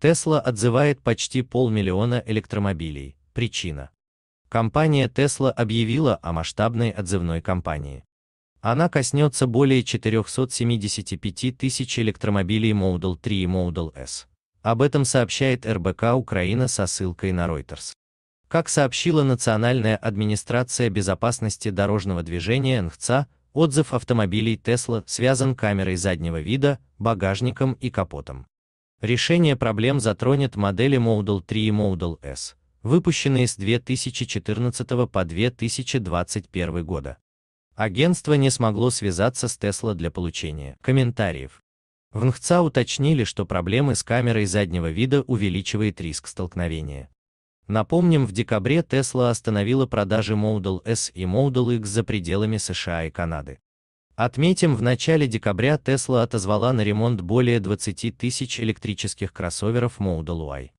Tesla отзывает почти полмиллиона электромобилей. Причина. Компания Tesla объявила о масштабной отзывной кампании. Она коснется более 475 тысяч электромобилей Model 3 и Model S. Об этом сообщает РБК Украина со ссылкой на Reuters. Как сообщила Национальная администрация безопасности дорожного движения НХЦА, отзыв автомобилей Tesla связан камерой заднего вида, багажником и капотом. Решение проблем затронет модели Model 3 и Model S, выпущенные с 2014 по 2021 года. Агентство не смогло связаться с Tesla для получения комментариев. В НХЦА уточнили, что проблемы с камерой заднего вида увеличивает риск столкновения. Напомним, в декабре Tesla остановила продажи Model S и Model X за пределами США и Канады. Отметим, в начале декабря Tesla отозвала на ремонт более 20 тысяч электрических кроссоверов Model Y.